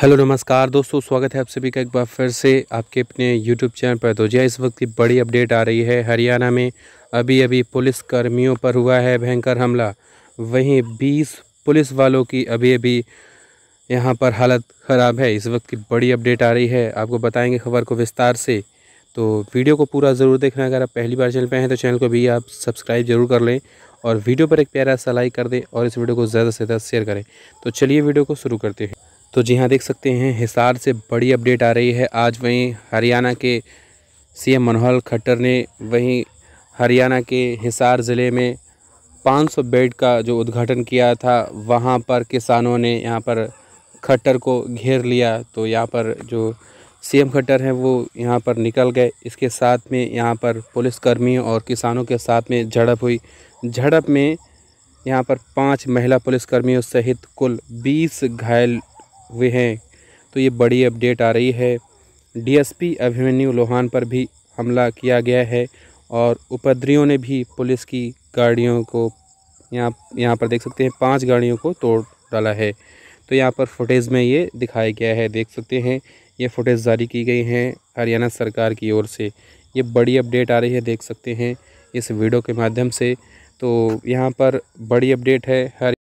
hello नमस्कार दोस्तों स्वागत है आप सभी का एक बार फिर से आपके अपने यूट्यूब चैनल पर तो जी इस वक्त की बड़ी अपडेट आ रही है हरियाणा में अभी अभी पुलिस कर्मियों पर हुआ है भयंकर हमला वहीं 20 पुलिस वालों की अभी अभी यहां पर हालत ख़राब है इस वक्त की बड़ी अपडेट आ रही है आपको बताएंगे खबर को विस्तार से तो वीडियो को पूरा ज़रूर देखना अगर आप पहली बार चैनल पर हैं तो चैनल को भी आप सब्सक्राइब जरूर कर लें और वीडियो पर एक प्यारा सा लाइक कर दें और इस वीडियो को ज़्यादा से ज़्यादा शेयर करें तो चलिए वीडियो को शुरू करते हैं तो जी हाँ देख सकते हैं हिसार से बड़ी अपडेट आ रही है आज वहीं हरियाणा के सीएम मनोहर खट्टर ने वहीं हरियाणा के हिसार ज़िले में 500 बेड का जो उद्घाटन किया था वहाँ पर किसानों ने यहाँ पर खट्टर को घेर लिया तो यहाँ पर जो सीएम खट्टर हैं वो यहाँ पर निकल गए इसके साथ में यहाँ पर पुलिसकर्मियों और किसानों के साथ में झड़प हुई झड़प में यहाँ पर पाँच महिला पुलिसकर्मियों सहित कुल बीस घायल हुए हैं तो ये बड़ी अपडेट आ रही है डीएसपी अभिमन्यु लोहान पर भी हमला किया गया है और उपद्रियों ने भी पुलिस की गाड़ियों को यहाँ यहाँ पर देख सकते हैं पांच गाड़ियों को तोड़ डाला है तो यहाँ पर फुटेज में ये दिखाया गया है देख सकते हैं ये फुटेज जारी की गई हैं हरियाणा सरकार की ओर से ये बड़ी अपडेट आ रही है देख सकते हैं इस वीडियो के माध्यम से तो यहाँ पर बड़ी अपडेट है हरियाणा